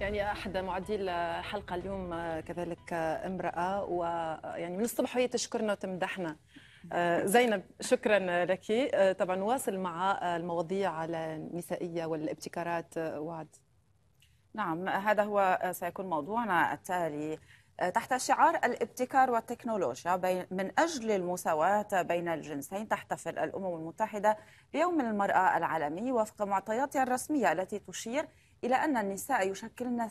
يعني احد معدي الحلقه اليوم آه، كذلك آه، امراه ويعني آه، من الصبح وهي تشكرنا وتمدحنا زينب شكرا لك طبعا واصل مع المواضيع النسائيه والابتكارات وعد نعم هذا هو سيكون موضوعنا التالي تحت شعار الابتكار والتكنولوجيا من أجل المساواة بين الجنسين تحتفل الأمم المتحدة بيوم المرأة العالمي وفق معطياتها الرسمية التي تشير إلى أن النساء يشكلن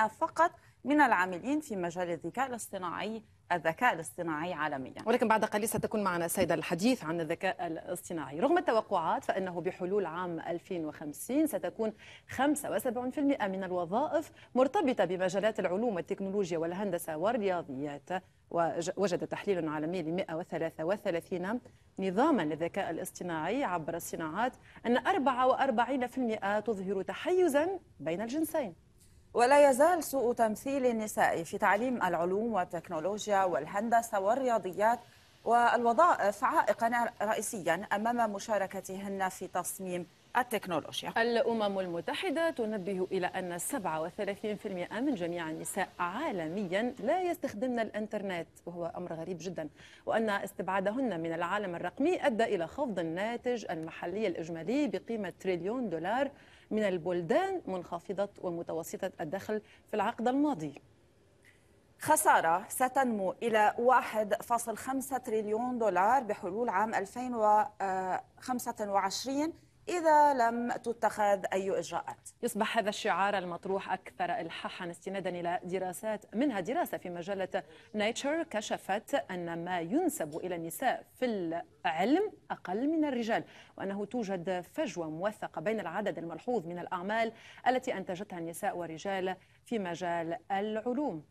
22% فقط من العاملين في مجال الذكاء الاصطناعي الذكاء الاصطناعي عالميا ولكن بعد قليل ستكون معنا سيدة الحديث عن الذكاء الاصطناعي رغم التوقعات فإنه بحلول عام 2050 ستكون 75% من الوظائف مرتبطة بمجالات العلوم والتكنولوجيا والهندسة والرياضيات وجد تحليل عالمي ل 133 نظاما للذكاء الاصطناعي عبر الصناعات أن 44% تظهر تحيزا بين الجنسين ولا يزال سوء تمثيل النساء في تعليم العلوم والتكنولوجيا والهندسة والرياضيات والوظائف عائقا رئيسيا أمام مشاركتهن في تصميم التكنولوجيا الأمم المتحدة تنبه إلى أن 37% من جميع النساء عالميا لا يستخدمن الإنترنت وهو أمر غريب جدا وأن استبعادهن من العالم الرقمي أدى إلى خفض الناتج المحلي الإجمالي بقيمة تريليون دولار من البلدان منخفضة ومتوسطة الدخل في العقد الماضي خسارة ستنمو إلى 1.5 تريليون دولار بحلول عام 2025 إذا لم تتخذ أي إجراءات يصبح هذا الشعار المطروح أكثر إلحاحا استنادا إلى دراسات منها دراسة في مجلة نيتشر كشفت أن ما ينسب إلى النساء في العلم أقل من الرجال وأنه توجد فجوة موثقة بين العدد الملحوظ من الأعمال التي أنتجتها النساء والرجال في مجال العلوم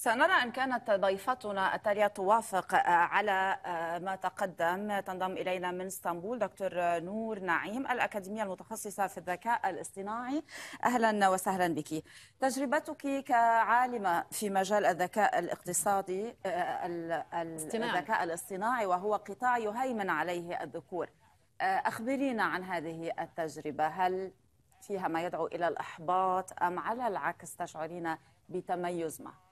سنرى إن كانت ضيفتنا التالية توافق آه، على آه، ما تقدم تنضم إلينا من اسطنبول دكتور نور نعيم الأكاديمية المتخصصة في الذكاء الاصطناعي أهلا وسهلا بك تجربتك كعالمة في مجال الذكاء الاقتصادي آه، الذكاء الاصطناعي وهو قطاع يهيمن عليه الذكور أخبرينا عن هذه التجربة هل فيها ما يدعو إلى الإحباط أم على العكس تشعرين بتميز معه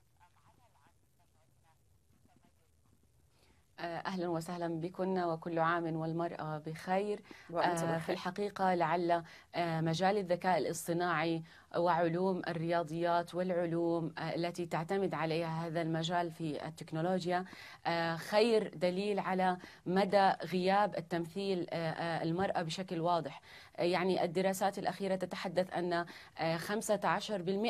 اهلا وسهلا بكن وكل عام والمراه بخير آه، في الحقيقه لعل آه، مجال الذكاء الاصطناعي وعلوم الرياضيات والعلوم آه، التي تعتمد عليها هذا المجال في التكنولوجيا آه، خير دليل على مدى غياب التمثيل آه، المرأة بشكل واضح يعني الدراسات الأخيرة تتحدث أن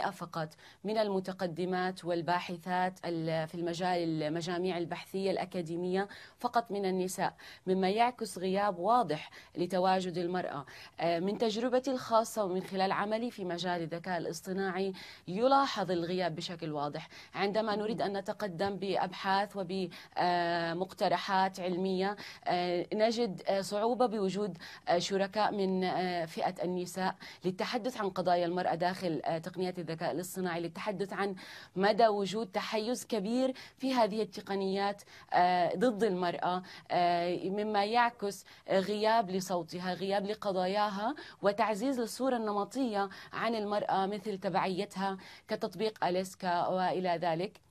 15% فقط من المتقدمات والباحثات في المجال المجاميع البحثية الأكاديمية فقط من النساء مما يعكس غياب واضح لتواجد المرأة من تجربتي الخاصة ومن خلال عملي في مجال الذكاء الاصطناعي يلاحظ الغياب بشكل واضح عندما نريد أن نتقدم بأبحاث وبمقترحات علمية آه، نجد آه، صعوبة بوجود آه، شركاء من فئة النساء للتحدث عن قضايا المرأة داخل تقنيات الذكاء الاصطناعي للتحدث عن مدى وجود تحيز كبير في هذه التقنيات ضد المرأة مما يعكس غياب لصوتها غياب لقضاياها وتعزيز الصورة النمطية عن المرأة المرأة مثل تبعيتها كتطبيق أليسكا وإلى ذلك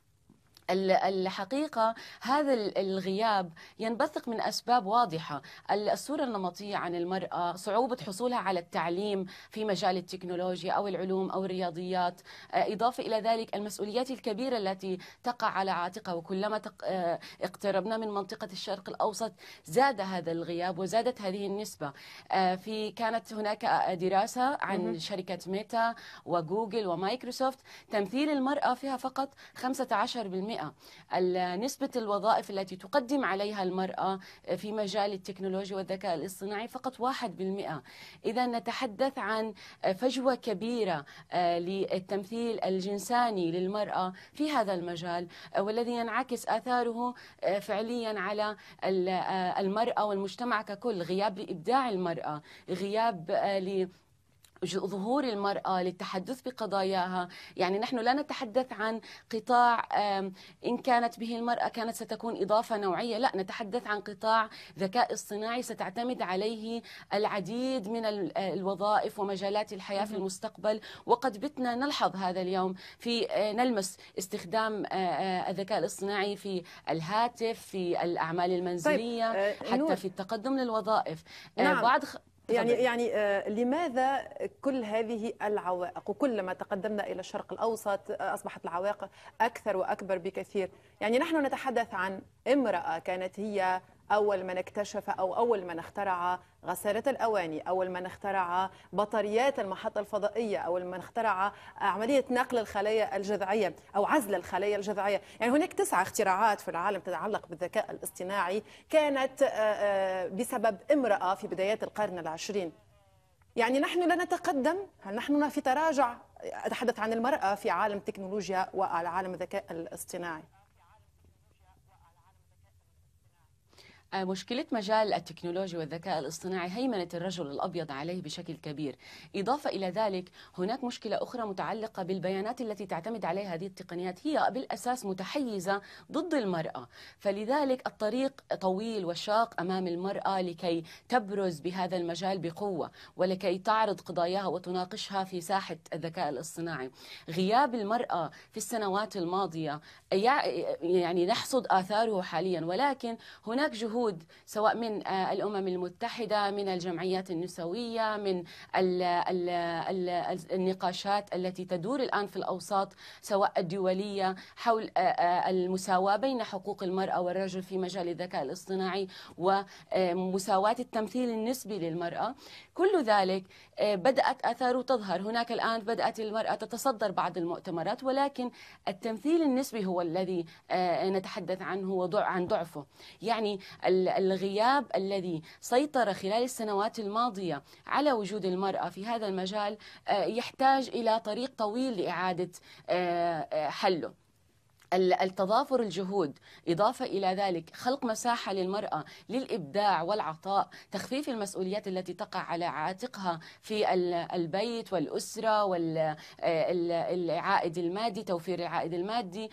الحقيقة هذا الغياب ينبثق من أسباب واضحة الصورة النمطية عن المرأة صعوبة حصولها على التعليم في مجال التكنولوجيا أو العلوم أو الرياضيات آه، إضافة إلى ذلك المسؤوليات الكبيرة التي تقع على عاتقها وكلما آه، اقتربنا من منطقة الشرق الأوسط زاد هذا الغياب وزادت هذه النسبة آه، في كانت هناك دراسة عن شركة ميتا وجوجل ومايكروسوفت تمثيل المرأة فيها فقط 15% نسبة الوظائف التي تقدم عليها المرأة آه، في مجال التكنولوجيا والذكاء الاصطناعي فقط 1% إذا نتحدث عن آه، فجوة كبيرة آه، للتمثيل الجنساني للمرأة في هذا المجال والذي ينعكس آثاره فعليا على المرأة والمجتمع ككل غياب لإبداع المرأة غياب ظهور المرأة للتحدث بقضاياها يعني نحن لا نتحدث عن قطاع إن كانت به المرأة كانت ستكون إضافة نوعية لا نتحدث عن قطاع ذكاء اصطناعي ستعتمد عليه العديد من آه، الوظائف ومجالات الحياة في المستقبل وقد بتنا نلحظ هذا اليوم في آه، نلمس استخدام آه، الذكاء الاصطناعي في الهاتف في الأعمال طيب، المنزلية طيب. حتى في التقدم للوظائف نعم. بعض يعني يعني آه، لماذا كل هذه العوائق وكلما تقدمنا الى الشرق الاوسط آه، اصبحت العوائق اكثر واكبر بكثير يعني نحن نتحدث عن امراه كانت هي أول من اكتشف أو أول من اخترع غسالة الأواني أول من اخترع بطاريات المحطة الفضائية أول من اخترع عملية نقل الخلايا الجذعية أو عزل الخلايا الجذعية يعني هناك تسعة اختراعات في العالم تتعلق بالذكاء الاصطناعي كانت آه، آه، بسبب امرأة في بدايات القرن العشرين يعني نحن لا نتقدم هل نحن في تراجع أتحدث عن المرأة في عالم تكنولوجيا وعالم الذكاء الاصطناعي مشكلة مجال التكنولوجيا والذكاء الاصطناعي هيمنة الرجل الأبيض عليه بشكل كبير إضافة إلى ذلك هناك مشكلة أخرى متعلقة بالبيانات التي تعتمد عليها هذه التقنيات هي بالأساس متحيزة ضد المرأة فلذلك الطريق طويل وشاق أمام المرأة لكي تبرز بهذا المجال بقوة ولكي تعرض قضاياها وتناقشها في ساحة الذكاء الاصطناعي غياب المرأة في السنوات الماضية يعني نحصد آثاره حاليا ولكن هناك جهود وجود سواء من آه، الأمم المتحدة من الجمعيات النسوية من ال ال ال النقاشات التي تدور الآن في الأوساط سواء الدولية حول آه، آه، المساواة بين حقوق المرأة والرجل في مجال الذكاء الاصطناعي ومساواة التمثيل النسبي للمرأة كل ذلك بدأت آثاره تظهر هناك الآن بدأت المرأة تتصدر بعض المؤتمرات ولكن التمثيل النسبي هو الذي نتحدث عنه وعن ضعفه يعني الغياب الذي سيطر خلال السنوات الماضية على وجود المرأة في هذا المجال آه، يحتاج إلى طريق طويل لإعادة آه، آه، حله التضافر الجهود إضافة إلى ذلك خلق مساحة للمرأة للإبداع والعطاء تخفيف المسؤوليات التي تقع على عاتقها في البيت والأسرة والعائد آه، المادي توفير العائد المادي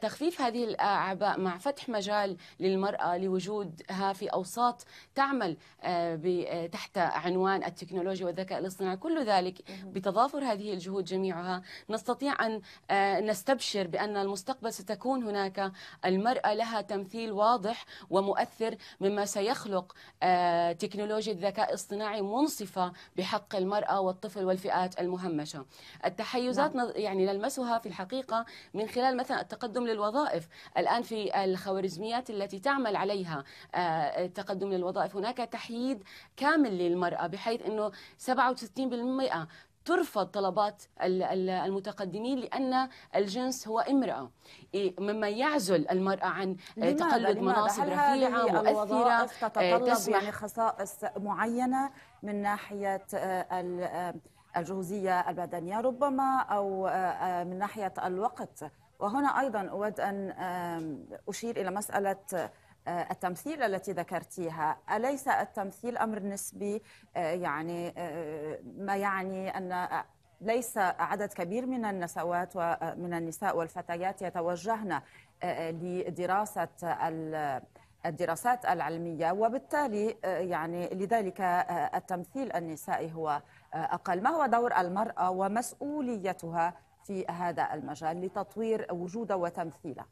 تخفيف هذه الأعباء مع فتح مجال للمرأة لوجودها في أوساط تعمل آه، آه، تحت عنوان التكنولوجيا والذكاء الاصطناعي كل ذلك بتضافر هذه الجهود جميعها نستطيع أن نستبشر بأن المستقبل المستقبل ستكون هناك المرأة لها تمثيل واضح ومؤثر مما سيخلق آه، تكنولوجيا الذكاء الاصطناعي منصفة بحق المرأة والطفل والفئات المهمشة التحيزات نعم. يعني نلمسها في الحقيقة من خلال مثلا التقدم للوظائف الآن في الخوارزميات التي تعمل عليها آه، التقدم للوظائف هناك تحييد كامل للمرأة بحيث أنه 67% ترفض طلبات المتقدمين لأن الجنس هو امرأة إيه، مما يعزل المرأة عن آه، لماذا تقلد مناصب رفيعة مؤثرة آه، تتطلب يعني خصائص معينة من ناحية آه، الجهوزية البدنية ربما أو من ناحية الوقت وهنا أيضا أود أن أشير إلى مسألة آه، التمثيل التي ذكرتيها أليس التمثيل أمر نسبي آه، يعني آه، ما يعني أن ليس عدد كبير من النسوات ومن النساء والفتيات يتوجهن لدراسة الدراسات العلمية وبالتالي يعني لذلك التمثيل النسائي هو أقل ما هو دور المرأة ومسؤوليتها في هذا المجال لتطوير وجودها وتمثيلها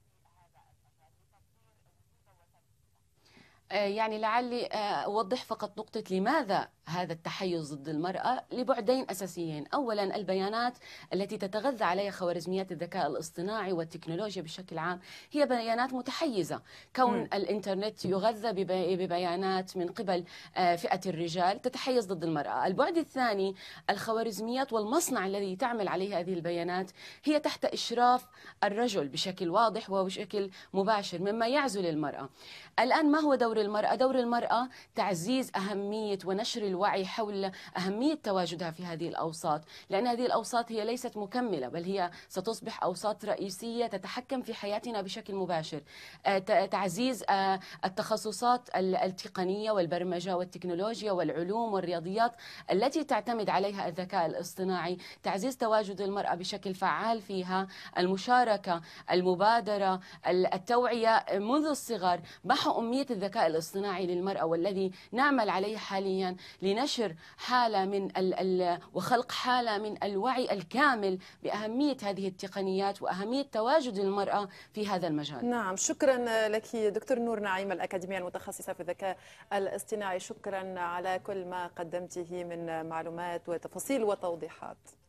آه، يعني لعلي آه، أوضح فقط نقطة لماذا هذا التحيز ضد المرأة لبعدين أساسيين أولا البيانات التي تتغذى عليها خوارزميات الذكاء الاصطناعي والتكنولوجيا بشكل عام هي بيانات متحيزة كون م. الإنترنت يغذى ببيانات من قبل آه، فئة الرجال تتحيز ضد المرأة البعد الثاني الخوارزميات والمصنع الذي تعمل عليه هذه البيانات هي تحت إشراف الرجل بشكل واضح وبشكل مباشر مما يعزل المرأة الآن ما هو دور المرأة؟ دور المرأة تعزيز أهمية ونشر الوعي حول أهمية تواجدها في هذه الأوساط لأن هذه الأوساط هي ليست مكملة بل هي ستصبح أوساط رئيسية تتحكم في حياتنا بشكل مباشر آه، تعزيز آه، التخصصات التقنية والبرمجة والتكنولوجيا والعلوم والرياضيات التي تعتمد عليها الذكاء الاصطناعي تعزيز تواجد المرأة بشكل فعال فيها المشاركة المبادرة التوعية آه، منذ الصغر محو أمية الذكاء الاصطناعي للمرأة والذي نعمل عليه حاليا لنشر حالة من ال ال وخلق حالة من الوعي الكامل بأهمية هذه التقنيات وأهمية تواجد المرأة في هذا المجال نعم شكرا لك دكتور نور نعيم الأكاديمية المتخصصة في الذكاء الاصطناعي شكرا على كل ما قدمته من معلومات وتفاصيل وتوضيحات